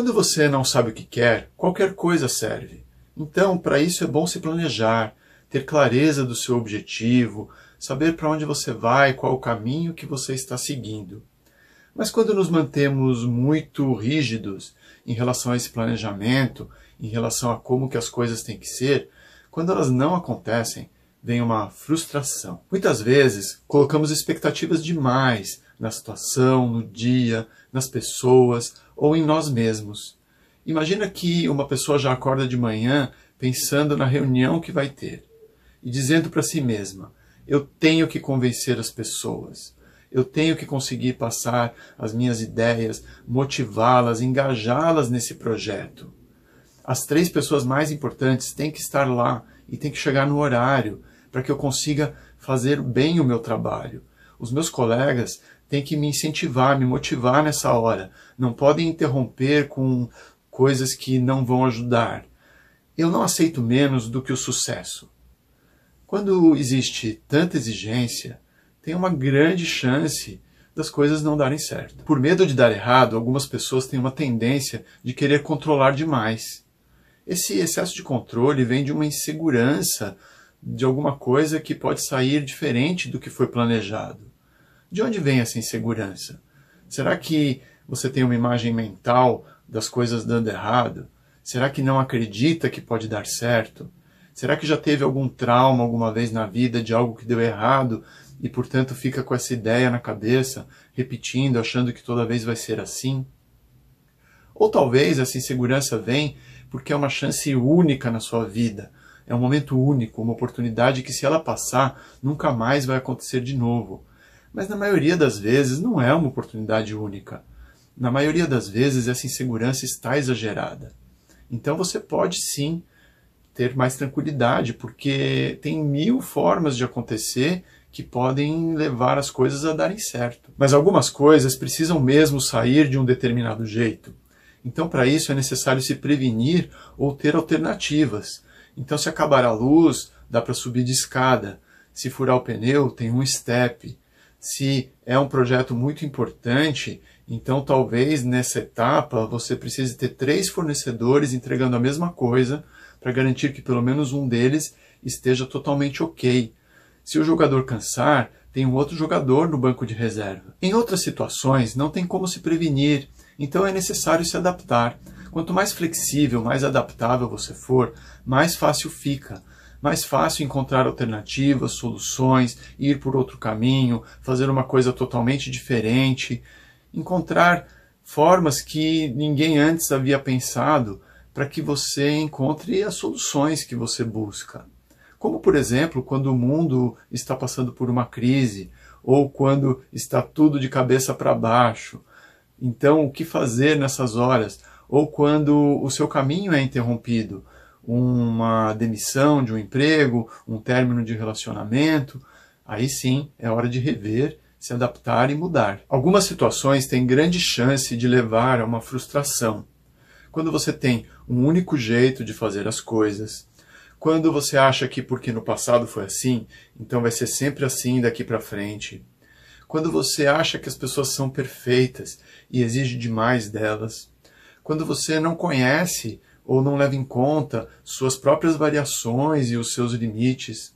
Quando você não sabe o que quer, qualquer coisa serve. Então, para isso é bom se planejar, ter clareza do seu objetivo, saber para onde você vai, qual o caminho que você está seguindo. Mas quando nos mantemos muito rígidos em relação a esse planejamento, em relação a como que as coisas têm que ser, quando elas não acontecem, vem uma frustração. Muitas vezes colocamos expectativas demais na situação, no dia, nas pessoas, ou em nós mesmos. Imagina que uma pessoa já acorda de manhã pensando na reunião que vai ter e dizendo para si mesma: eu tenho que convencer as pessoas. Eu tenho que conseguir passar as minhas ideias, motivá-las, engajá-las nesse projeto. As três pessoas mais importantes têm que estar lá e têm que chegar no horário para que eu consiga fazer bem o meu trabalho. Os meus colegas tem que me incentivar, me motivar nessa hora. Não podem interromper com coisas que não vão ajudar. Eu não aceito menos do que o sucesso. Quando existe tanta exigência, tem uma grande chance das coisas não darem certo. Por medo de dar errado, algumas pessoas têm uma tendência de querer controlar demais. Esse excesso de controle vem de uma insegurança de alguma coisa que pode sair diferente do que foi planejado. De onde vem essa insegurança? Será que você tem uma imagem mental das coisas dando errado? Será que não acredita que pode dar certo? Será que já teve algum trauma alguma vez na vida de algo que deu errado e, portanto, fica com essa ideia na cabeça, repetindo, achando que toda vez vai ser assim? Ou talvez essa insegurança vem porque é uma chance única na sua vida. É um momento único, uma oportunidade que, se ela passar, nunca mais vai acontecer de novo. Mas na maioria das vezes não é uma oportunidade única. Na maioria das vezes essa insegurança está exagerada. Então você pode sim ter mais tranquilidade, porque tem mil formas de acontecer que podem levar as coisas a darem certo. Mas algumas coisas precisam mesmo sair de um determinado jeito. Então, para isso é necessário se prevenir ou ter alternativas. Então, se acabar a luz, dá para subir de escada. Se furar o pneu, tem um step se é um projeto muito importante, então talvez nessa etapa você precise ter três fornecedores entregando a mesma coisa para garantir que pelo menos um deles esteja totalmente ok. Se o jogador cansar, tem um outro jogador no banco de reserva. Em outras situações, não tem como se prevenir, então é necessário se adaptar. Quanto mais flexível, mais adaptável você for, mais fácil fica mais fácil encontrar alternativas, soluções, ir por outro caminho, fazer uma coisa totalmente diferente, encontrar formas que ninguém antes havia pensado para que você encontre as soluções que você busca. Como, por exemplo, quando o mundo está passando por uma crise ou quando está tudo de cabeça para baixo. Então, o que fazer nessas horas? Ou quando o seu caminho é interrompido? uma demissão de um emprego, um término de relacionamento, aí sim é hora de rever, se adaptar e mudar. Algumas situações têm grande chance de levar a uma frustração. Quando você tem um único jeito de fazer as coisas, quando você acha que porque no passado foi assim, então vai ser sempre assim daqui para frente. Quando você acha que as pessoas são perfeitas e exige demais delas. Quando você não conhece ou não leva em conta suas próprias variações e os seus limites,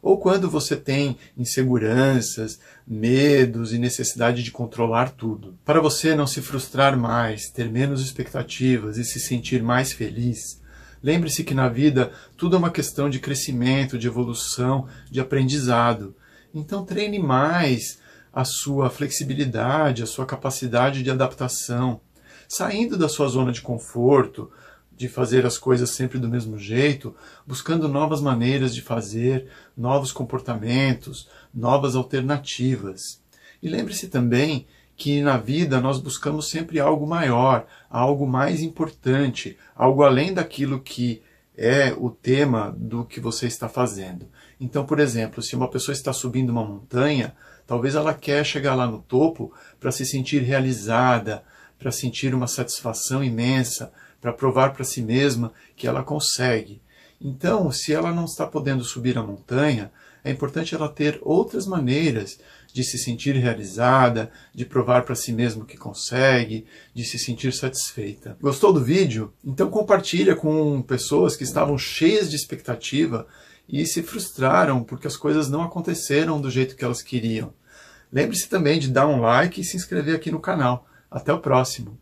ou quando você tem inseguranças, medos e necessidade de controlar tudo. Para você não se frustrar mais, ter menos expectativas e se sentir mais feliz, lembre-se que na vida tudo é uma questão de crescimento, de evolução, de aprendizado. Então treine mais a sua flexibilidade, a sua capacidade de adaptação, saindo da sua zona de conforto, de fazer as coisas sempre do mesmo jeito, buscando novas maneiras de fazer, novos comportamentos, novas alternativas. E lembre-se também que na vida nós buscamos sempre algo maior, algo mais importante, algo além daquilo que é o tema do que você está fazendo. Então, por exemplo, se uma pessoa está subindo uma montanha, talvez ela quer chegar lá no topo para se sentir realizada, para sentir uma satisfação imensa, para provar para si mesma que ela consegue. Então, se ela não está podendo subir a montanha, é importante ela ter outras maneiras de se sentir realizada, de provar para si mesmo que consegue, de se sentir satisfeita. Gostou do vídeo? Então compartilha com pessoas que estavam cheias de expectativa e se frustraram porque as coisas não aconteceram do jeito que elas queriam. Lembre-se também de dar um like e se inscrever aqui no canal. Até o próximo!